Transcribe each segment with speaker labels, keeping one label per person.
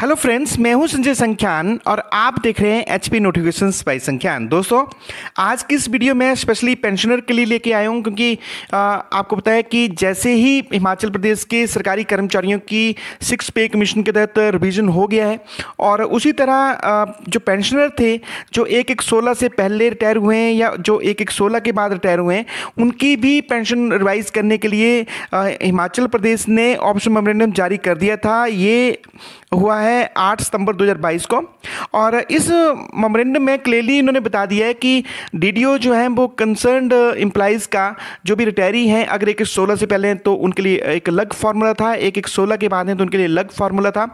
Speaker 1: hello friends मैं हूं संजय संख्यान और आप देख रहे हैं H P notification by Sankhyan दोस्तों आज की इस वीडियो में स्पेशली पेंशनर के लिए लेके आया हूं क्योंकि आ, आपको पता है कि जैसे ही हिमाचल प्रदेश के सरकारी कर्मचारियों की सिक्स पे कमीशन के तहत रिवीजन हो गया है और उसी तरह आ, जो पेंशनर थे जो एक एक सोलह से पहले रिटायर हुए हैं या जो एक एक सोलह के बाद रिटायर हुए हैं उनकी भी पेंशन रिवाइज करने के लिए आ, हिमाचल प्रदेश ने ऑप्शन मेमोरेंडम जारी कर दिया था ये हुआ है है 8 सितंबर 2022 को और इस मेमोरेंडम में क्लियरली इन्होंने बता दिया है कि डीडीओ जो है वो कंसर्नड एम्प्लाइज़ का जो भी रिटायरी हैं अगर एक सोलह से पहले तो उनके लिए एक अलग फार्मूला था एक एक सोलह के बाद हैं तो उनके लिए अलग फार्मूला था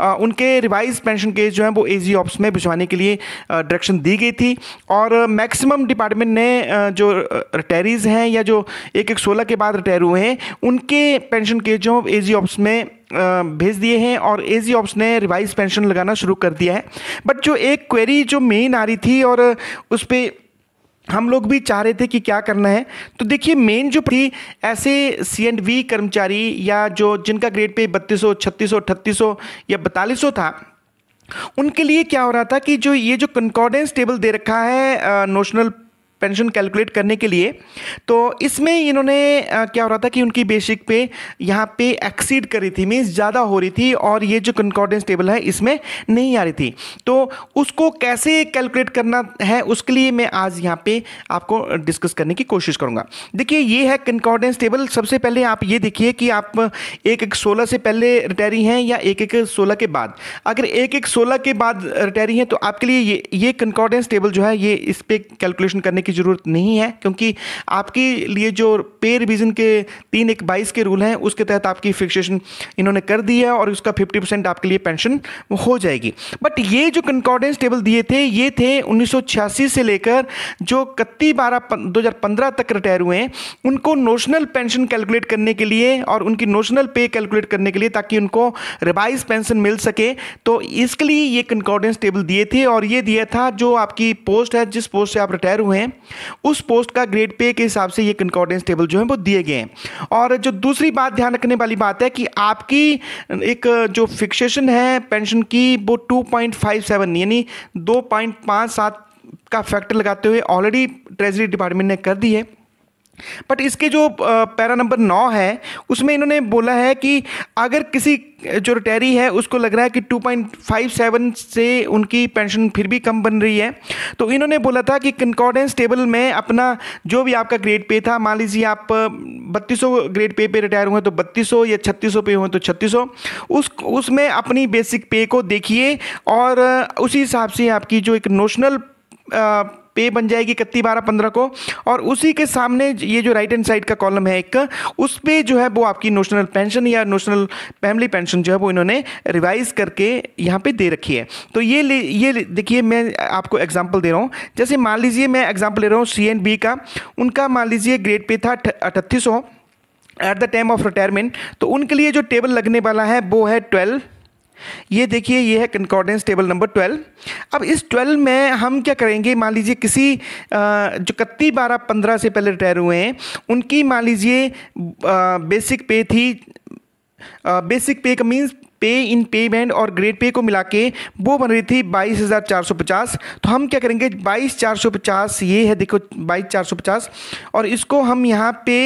Speaker 1: आ, उनके रिवाइज पेंशन केस जो है वो ए जी ऑप्स में भिजवाने के लिए डायरेक्शन दी गई थी और मैक्सिमम डिपार्टमेंट ने जो रिटायरीज़ हैं या जो एक एक सोलह के बाद रिटायर हुए हैं उनके पेंशन केस जो ए जी ऑप्स में भेज दिए हैं और ए जी ऑप्स ने रिवाइज पेंशन लगाना शुरू कर दिया है बट जो एक क्वेरी जो मेन आ रही थी और उस पर हम लोग भी चाह रहे थे कि क्या करना है तो देखिए मेन जो थी ऐसे सी एंड वी कर्मचारी या जो जिनका ग्रेड पे बत्तीस सौ छत्तीस सौ सौ या बतालीस सौ था उनके लिए क्या हो रहा था कि जो ये जो कंकॉर्डेंस टेबल दे रखा है नोशनल पेंशन कैलकुलेट करने के लिए तो इसमें इन्होंने क्या हो रहा था कि उनकी बेसिक पे यहाँ पे एक्सीड करी थी मीन्स ज़्यादा हो रही थी और ये जो कंकॉर्डेंस टेबल है इसमें नहीं आ रही थी तो उसको कैसे कैलकुलेट करना है उसके लिए मैं आज यहाँ पे आपको डिस्कस करने की कोशिश करूँगा देखिए ये है कंकॉर्डेंस टेबल सबसे पहले आप ये देखिए कि आप एक एक सोलह से पहले रिटायरी हैं या एक एक सोलह के बाद अगर एक एक सोलह के बाद रिटायरी हैं तो आपके लिए ये ये कंकॉर्डेंस टेबल जो है ये इस पर कैलकुलेशन करने की की ज़रूरत नहीं है क्योंकि आपके लिए जो पे रिविज़न के तीन एक बाईस के रूल हैं उसके तहत आपकी फिक्सेशन इन्होंने कर दी है और उसका फिफ्टी परसेंट आपके लिए पेंशन हो जाएगी बट ये जो कंकॉर्डेंस टेबल दिए थे ये थे उन्नीस से लेकर जो इकतीस बारह दो तक रिटायर हुए हैं उनको नोशनल पेंशन कैलकुलेट करने के लिए और उनकी नोशनल पे कैलकुलेट करने के लिए ताकि उनको रिवाइज पेंशन मिल सके तो इसके लिए ये कंकॉर्डेंस टेबल दिए थे और ये दिया था जो आपकी पोस्ट है जिस पोस्ट से आप रिटायर हुए हैं उस पोस्ट का ग्रेड पे के हिसाब से ये कंकॉर्डेंस टेबल जो है वो दिए गए हैं और जो दूसरी बात ध्यान रखने वाली बात है कि आपकी एक जो फिक्सेशन है पेंशन की वो 2.57 यानी सात का फैक्टर लगाते हुए ऑलरेडी ट्रेजरी डिपार्टमेंट ने कर दी है बट इसके जो पैरा नंबर नौ है उसमें इन्होंने बोला है कि अगर किसी जो रिटायरी है उसको लग रहा है कि 2.57 से उनकी पेंशन फिर भी कम बन रही है तो इन्होंने बोला था कि कंकॉर्डेंस टेबल में अपना जो भी आपका ग्रेड पे था मान लीजिए आप 3200 ग्रेड पे पे रिटायर हुए तो बत्तीस या छत्तीस पे हुए तो छत्तीस उस उसमें अपनी बेसिक पे को देखिए और उसी हिसाब से आपकी जो एक नोशनल पे बन जाएगी इकती बारह पंद्रह को और उसी के सामने ये जो राइट हैंड साइड का कॉलम है एक उस पर जो है वो आपकी नोशनल पेंशन या नोशनल फैमिली पेंशन जो है वो इन्होंने रिवाइज करके यहाँ पे दे रखी है तो ये ये देखिए मैं आपको एग्जाम्पल दे रहा हूँ जैसे मान लीजिए मैं एग्जाम्पल ले रहा हूँ सी का उनका मान लीजिए ग्रेड पे था अठतीस at the time of retirement तो उनके लिए जो टेबल लगने वाला है वो है ट्वेल्व ये देखिए ये है कंकॉर्डेंस टेबल नंबर ट्वेल्व अब इस ट्वेल्व में हम क्या करेंगे मान लीजिए किसी जो कत्ती बारह पंद्रह से पहले रिटायर हुए हैं उनकी मान लीजिए बेसिक पे थी बेसिक पे का मीन्स पे इन पे बैंड और ग्रेड पे को मिला के वो बन रही थी बाईस हज़ार चार सौ पचास तो हम क्या करेंगे बाईस चार सौ पचास ये है देखो बाईस चार सौ पचास और इसको हम यहाँ पे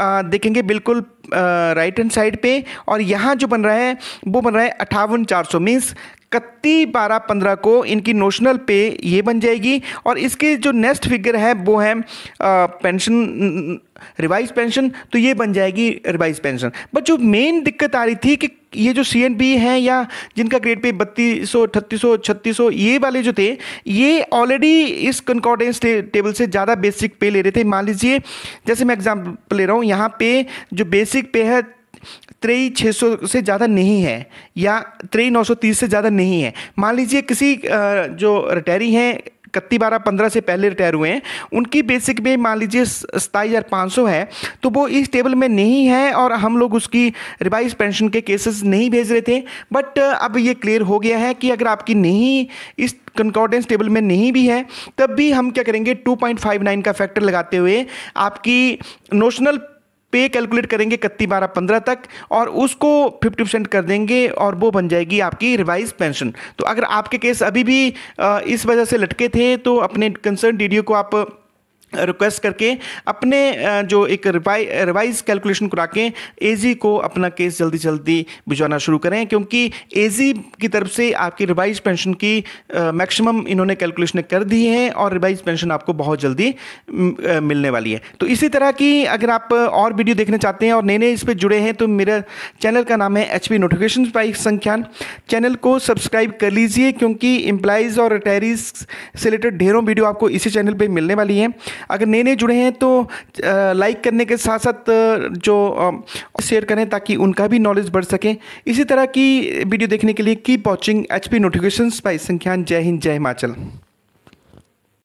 Speaker 1: आ, देखेंगे बिल्कुल राइट हैंड साइड पे और यहाँ जो बन रहा है वो बन रहा है अट्ठावन चार सौ मीन्स इकतीस बारह पंद्रह को इनकी नोशनल पे ये बन जाएगी और इसके जो नेक्स्ट फिगर है वो है पेंशन रिवाइज पेंशन तो ये बन जाएगी रिवाइज पेंशन बट जो मेन दिक्कत आ रही थी कि ये जो सी एन बी हैं या जिनका ग्रेड पे बत्तीस सौ अठतीस सौ छत्तीस सौ ये वाले जो थे ये ऑलरेडी इस कंकॉर्डेंस टेबल से ज़्यादा बेसिक पे ले रहे थे मान लीजिए जैसे मैं एग्जाम्पल ले रहा हूँ यहाँ पे जो बेसिक पे है त्रेई छः सौ से ज़्यादा नहीं है या त्रेई नौ सौ तीस से ज़्यादा नहीं है मान लीजिए किसी जो रिटायरी हैं कत्ती बारह पंद्रह से पहले रिटायर हुए हैं उनकी बेसिक में मान लीजिए सताई हज़ार पाँच सौ है तो वो इस टेबल में नहीं है और हम लोग उसकी रिवाइज पेंशन के केसेस नहीं भेज रहे थे बट अब ये क्लियर हो गया है कि अगर आपकी नहीं इस कंकॉर्डेंस टेबल में नहीं भी है तब भी हम क्या करेंगे 2.59 का फैक्टर लगाते हुए आपकी नोशनल पे कैलकुलेट करेंगे इकत्ती बारह पंद्रह तक और उसको फिफ्टी परसेंट कर देंगे और वो बन जाएगी आपकी रिवाइज पेंशन तो अगर आपके केस अभी भी इस वजह से लटके थे तो अपने कंसर्न डी को आप रिक्वेस्ट करके अपने जो एक रिवाइ रिवाइज कैलकुलेशन करा के ए को अपना केस जल्दी जल्दी भिजवाना शुरू करें क्योंकि ए की तरफ से आपकी रिवाइज पेंशन की मैक्सिमम इन्होंने कैलकुलेशन कर दी है और रिवाइज पेंशन आपको बहुत जल्दी मिलने वाली है तो इसी तरह की अगर आप और वीडियो देखना चाहते हैं और नए नए इस पर जुड़े हैं तो मेरा चैनल का नाम है H P notification by Sankhyan channel को सब्सक्राइब कर लीजिए क्योंकि एम्प्लाइज़ और रिटायरीज से रिलेटेड ढेरों वीडियो आपको इसी चैनल पर मिलने वाली है अगर नए नए जुड़े हैं तो लाइक करने के साथ साथ जो शेयर करें ताकि उनका भी नॉलेज बढ़ सके इसी तरह की वीडियो देखने के लिए keep watching H P notification by Sankhyan जय हिंद जय हिमाचल